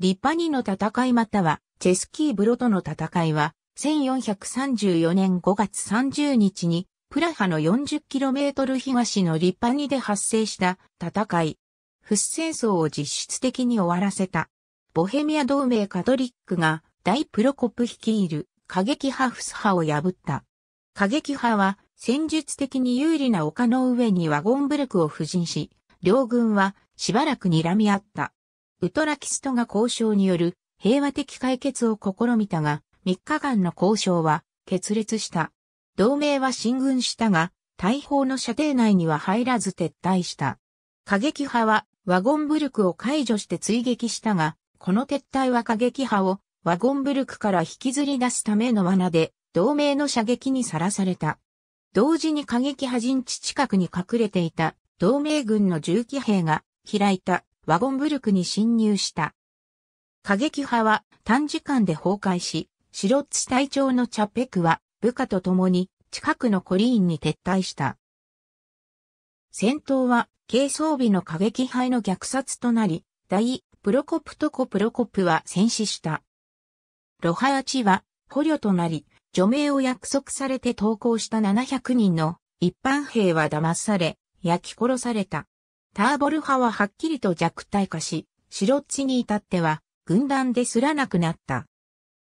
リパニの戦いまたは、チェスキーブロとの戦いは、1434年5月30日に、プラハの 40km 東のリ派パニで発生した戦い。フッ戦争を実質的に終わらせた。ボヘミア同盟カトリックが大プロコップ率いる過激派フス派を破った。過激派は戦術的に有利な丘の上にワゴンブルクを布陣し、両軍はしばらく睨み合った。ウトラキストが交渉による平和的解決を試みたが、3日間の交渉は決裂した。同盟は進軍したが、大砲の射程内には入らず撤退した。過激派はワゴンブルクを解除して追撃したが、この撤退は過激派をワゴンブルクから引きずり出すための罠で、同盟の射撃にさらされた。同時に過激派陣地近くに隠れていた同盟軍の銃器兵が開いたワゴンブルクに侵入した。過激派は短時間で崩壊し、シロッツ隊長のチャペクは部下と共に近くのコリーンに撤退した。戦闘は軽装備の過激派の虐殺となり、大プロコプトコプロコプは戦死した。ロハアチは捕虜となり、除名を約束されて投降した700人の一般兵は騙され、焼き殺された。ターボル派ははっきりと弱体化し、シロッチに至っては、軍団ですらなくなった。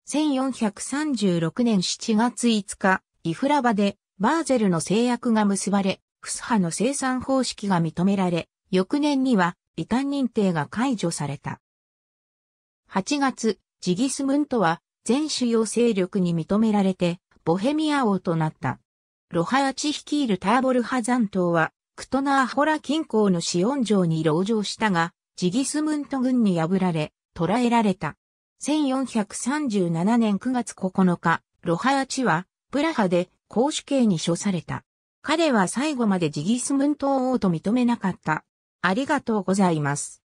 1436年7月5日、イフラバで、バーゼルの制約が結ばれ、フス派の生産方式が認められ、翌年には、異端認定が解除された。8月、ジギスムントは、全主要勢力に認められて、ボヘミア王となった。ロハアチ率いるターボル派残党は、クトナーホラ近郊のシオン城に籠城したが、ジギスムント軍に破られ、捕らえられた。1437年9月9日、ロハアチは、プラハで公主刑に処された。彼は最後までジギスムント王と認めなかった。ありがとうございます。